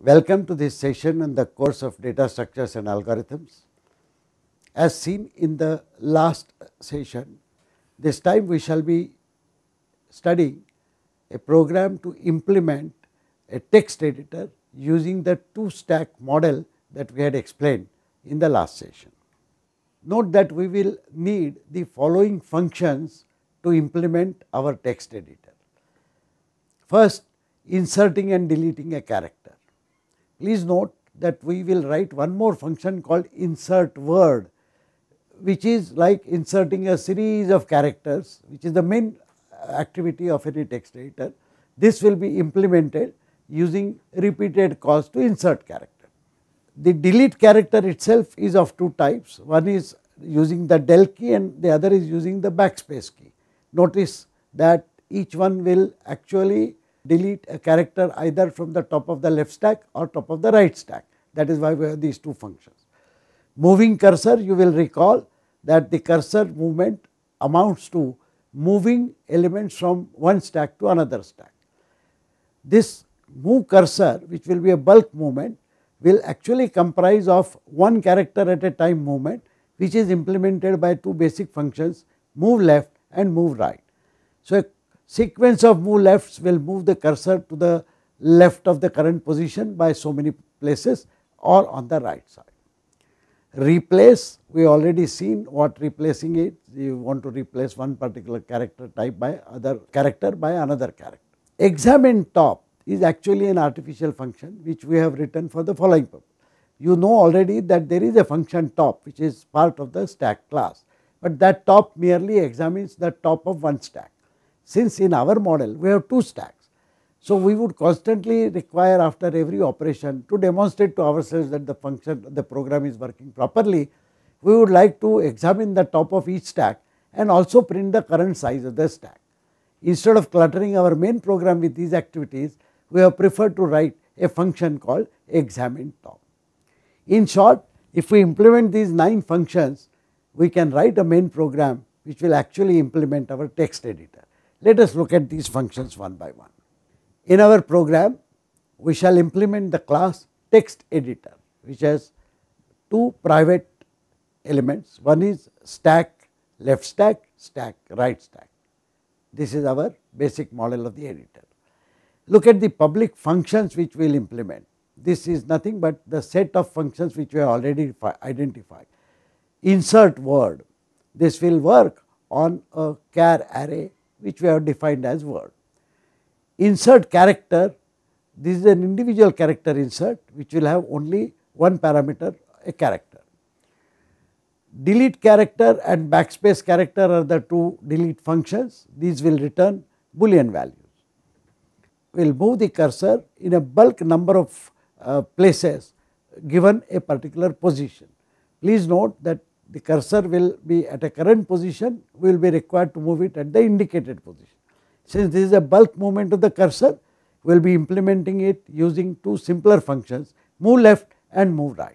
Welcome to this session in the course of data structures and algorithms. As seen in the last session, this time we shall be studying a program to implement a text editor using the two stack model that we had explained in the last session. Note that we will need the following functions to implement our text editor. First, inserting and deleting a character Please note that we will write one more function called insert word which is like inserting a series of characters which is the main activity of any text editor. This will be implemented using repeated calls to insert character. The delete character itself is of two types, one is using the del key and the other is using the backspace key. Notice that each one will actually delete a character either from the top of the left stack or top of the right stack. That is why we have these two functions. Moving cursor, you will recall that the cursor movement amounts to moving elements from one stack to another stack. This move cursor, which will be a bulk movement, will actually comprise of one character at a time movement, which is implemented by two basic functions move left and move right. So, a sequence of move lefts will move the cursor to the left of the current position by so many places or on the right side. Replace we already seen what replacing it you want to replace one particular character type by other character by another character. Examine top is actually an artificial function which we have written for the following purpose. You know already that there is a function top which is part of the stack class, but that top merely examines the top of one stack. Since in our model we have two stacks, so we would constantly require after every operation to demonstrate to ourselves that the function, the program is working properly. We would like to examine the top of each stack and also print the current size of the stack. Instead of cluttering our main program with these activities, we have preferred to write a function called examine top. In short, if we implement these 9 functions, we can write a main program which will actually implement our text editor. Let us look at these functions one by one. In our program, we shall implement the class text editor, which has two private elements. One is stack left stack, stack right stack. This is our basic model of the editor. Look at the public functions which we will implement. This is nothing but the set of functions which we have already identified. Insert word, this will work on a char array which we have defined as word. Insert character, this is an individual character insert which will have only one parameter a character. Delete character and backspace character are the two delete functions, these will return boolean values. We will move the cursor in a bulk number of uh, places given a particular position. Please note that the cursor will be at a current position, we will be required to move it at the indicated position. Since this is a bulk movement of the cursor, we will be implementing it using two simpler functions, move left and move right.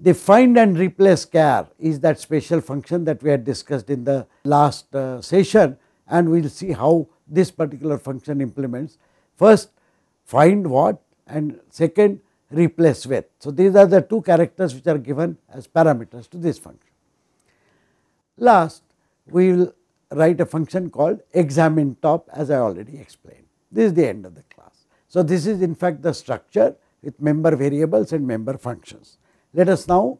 The find and replace care is that special function that we had discussed in the last uh, session and we will see how this particular function implements. First, find what and second, replace with. So, these are the two characters which are given as parameters to this function. Last, we will write a function called examine top as I already explained. This is the end of the class. So, this is in fact the structure with member variables and member functions. Let us now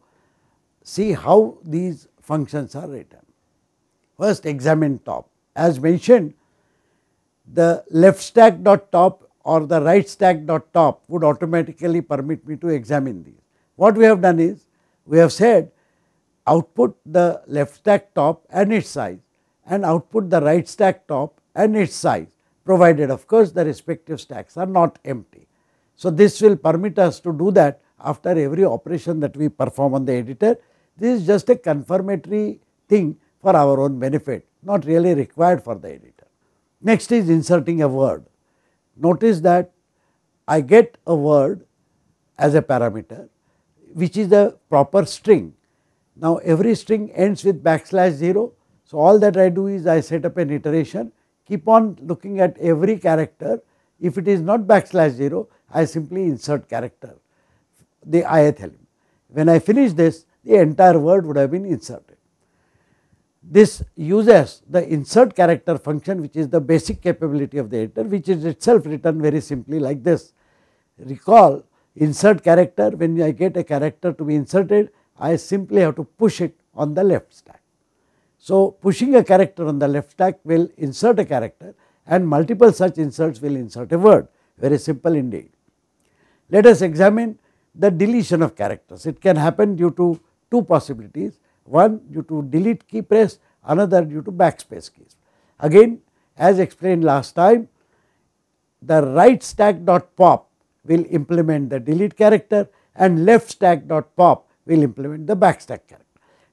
see how these functions are written. First examine top. As mentioned, the left stack dot top or the right stack dot top would automatically permit me to examine these. What we have done is, we have said output the left stack top and its size and output the right stack top and its size provided of course the respective stacks are not empty. So, this will permit us to do that after every operation that we perform on the editor. This is just a confirmatory thing for our own benefit, not really required for the editor. Next is inserting a word notice that I get a word as a parameter which is a proper string. Now every string ends with backslash 0. So all that I do is I set up an iteration keep on looking at every character if it is not backslash 0 I simply insert character the ith element. When I finish this the entire word would have been inserted this uses the insert character function which is the basic capability of the editor which is itself written very simply like this. Recall insert character when I get a character to be inserted I simply have to push it on the left stack. So, pushing a character on the left stack will insert a character and multiple such inserts will insert a word very simple indeed. Let us examine the deletion of characters it can happen due to two possibilities one due to delete key press, another due to backspace keys. Again as explained last time, the right stack dot pop will implement the delete character and left stack dot pop will implement the back stack character.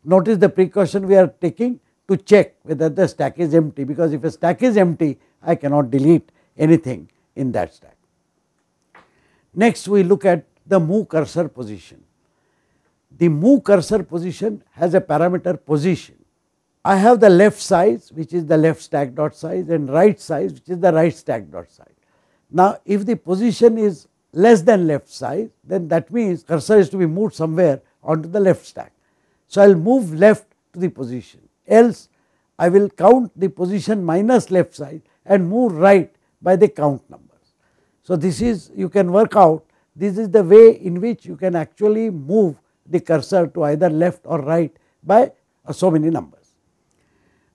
Notice the precaution we are taking to check whether the stack is empty because if a stack is empty I cannot delete anything in that stack. Next we look at the move cursor position the move cursor position has a parameter position. I have the left size which is the left stack dot size and right size which is the right stack dot size. Now if the position is less than left size then that means cursor is to be moved somewhere onto the left stack. So I will move left to the position else I will count the position minus left side and move right by the count numbers. So this is you can work out this is the way in which you can actually move the cursor to either left or right by uh, so many numbers.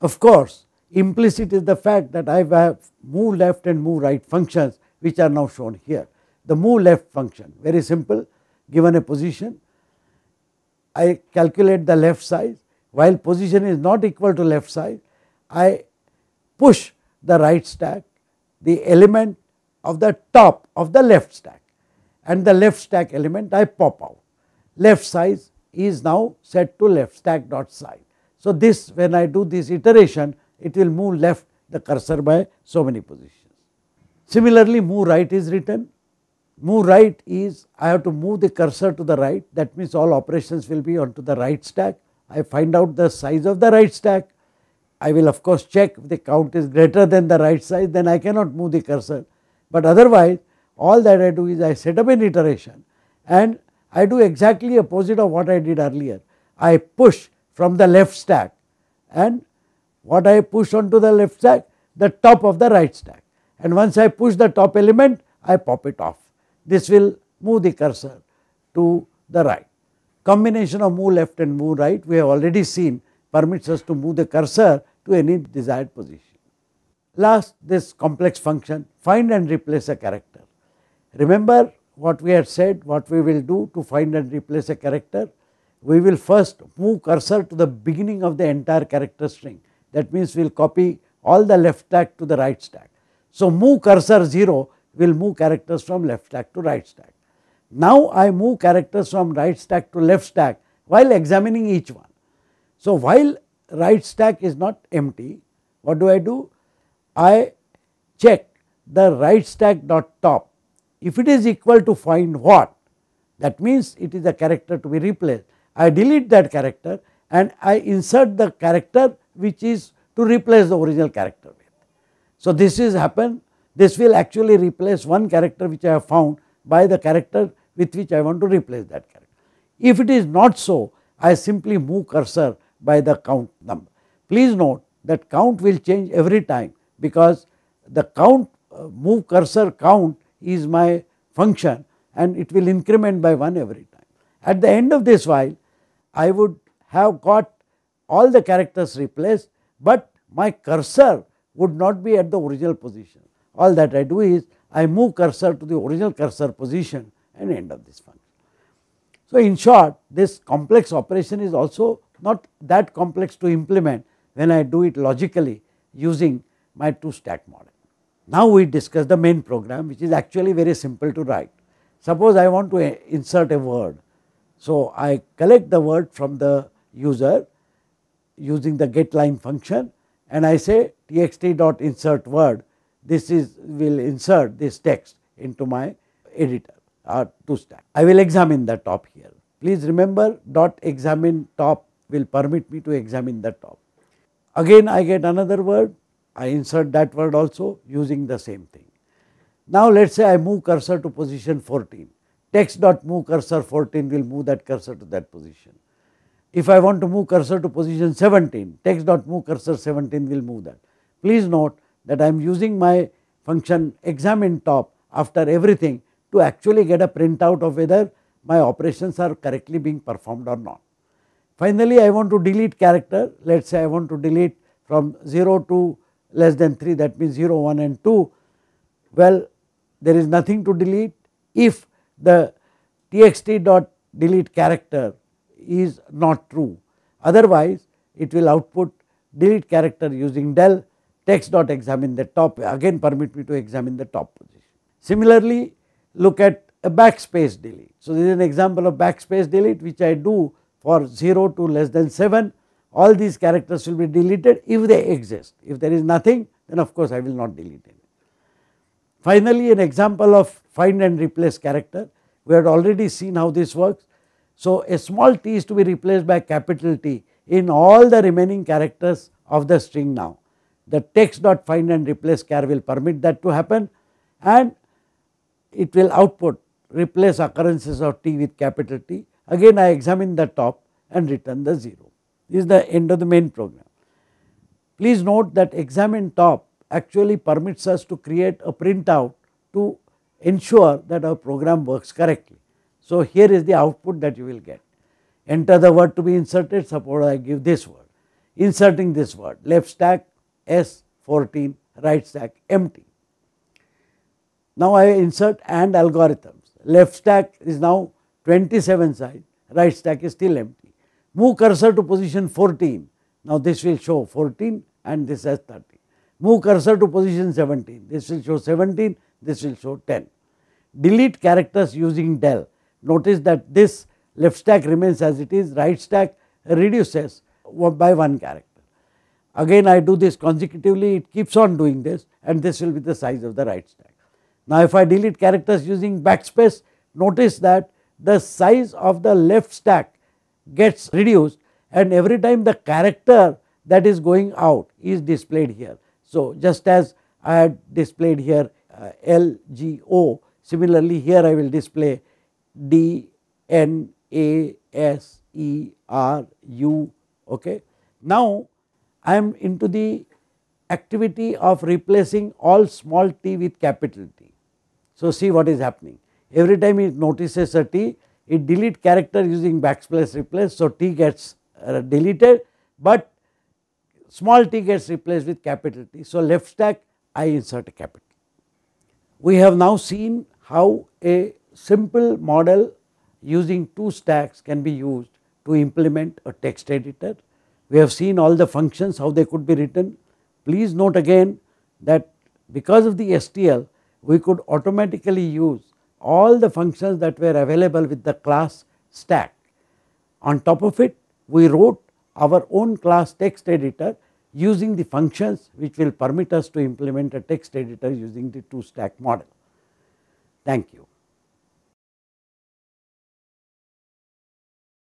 Of course, implicit is the fact that I have move left and move right functions which are now shown here. The move left function very simple given a position I calculate the left size while position is not equal to left size I push the right stack the element of the top of the left stack and the left stack element I pop out left side is now set to left stack dot side. So, this when I do this iteration it will move left the cursor by so many positions. Similarly, move right is written. Move right is I have to move the cursor to the right that means all operations will be onto the right stack. I find out the size of the right stack. I will of course check if the count is greater than the right size then I cannot move the cursor. But otherwise all that I do is I set up an iteration and I do exactly opposite of what I did earlier. I push from the left stack and what I push onto the left stack, the top of the right stack and once I push the top element, I pop it off. This will move the cursor to the right. Combination of move left and move right, we have already seen permits us to move the cursor to any desired position. Last, this complex function, find and replace a character. Remember what we have said, what we will do to find and replace a character, we will first move cursor to the beginning of the entire character string. That means we will copy all the left stack to the right stack. So, move cursor 0 will move characters from left stack to right stack. Now, I move characters from right stack to left stack while examining each one. So, while right stack is not empty, what do I do? I check the right stack dot top if it is equal to find what? That means it is a character to be replaced. I delete that character and I insert the character which is to replace the original character with. So, this is happen this will actually replace one character which I have found by the character with which I want to replace that character. If it is not so, I simply move cursor by the count number. Please note that count will change every time because the count uh, move cursor count is my function and it will increment by 1 every time. At the end of this while, I would have got all the characters replaced, but my cursor would not be at the original position. All that I do is I move cursor to the original cursor position and end of this function. So, in short this complex operation is also not that complex to implement when I do it logically using my two stack model. Now we discuss the main program which is actually very simple to write. Suppose I want to eh, insert a word. So I collect the word from the user using the getLine function and I say txt dot insert word. This is will insert this text into my editor or uh, to stack. I will examine the top here. Please remember dot examine top will permit me to examine the top. Again I get another word I insert that word also using the same thing. Now let us say I move cursor to position 14, text dot move cursor 14 will move that cursor to that position. If I want to move cursor to position 17, text dot move cursor 17 will move that. Please note that I am using my function examine top after everything to actually get a printout of whether my operations are correctly being performed or not. Finally, I want to delete character, let us say I want to delete from 0 to less than 3 that means 0, 1 and 2. Well, there is nothing to delete if the txt dot delete character is not true. Otherwise, it will output delete character using del text dot examine the top again permit me to examine the top position. Similarly, look at a backspace delete. So, this is an example of backspace delete which I do for 0 to less than 7 all these characters will be deleted if they exist. If there is nothing then of course I will not delete it. Finally an example of find and replace character, we had already seen how this works. So a small t is to be replaced by capital T in all the remaining characters of the string now. The text dot find and replace char will permit that to happen and it will output replace occurrences of t with capital T. Again I examine the top and return the 0. This is the end of the main program. Please note that examine top actually permits us to create a printout to ensure that our program works correctly. So, here is the output that you will get. Enter the word to be inserted, suppose I give this word, inserting this word, left stack S 14, right stack empty. Now, I insert AND algorithms, left stack is now 27 side, right stack is still empty. Move cursor to position 14. Now this will show 14 and this as 13. Move cursor to position 17. This will show 17, this will show 10. Delete characters using del. Notice that this left stack remains as it is, right stack reduces by one character. Again I do this consecutively, it keeps on doing this and this will be the size of the right stack. Now if I delete characters using backspace, notice that the size of the left stack gets reduced and every time the character that is going out is displayed here. So, just as I had displayed here uh, L G O similarly here I will display D N A S E R U. Okay. Now, I am into the activity of replacing all small t with capital T. So, see what is happening every time it notices a t it delete character using backslash replace. So, T gets uh, deleted, but small t gets replaced with capital T. So, left stack I insert a capital. We have now seen how a simple model using two stacks can be used to implement a text editor. We have seen all the functions how they could be written. Please note again that because of the STL we could automatically use all the functions that were available with the class stack. On top of it we wrote our own class text editor using the functions which will permit us to implement a text editor using the two stack model. Thank you.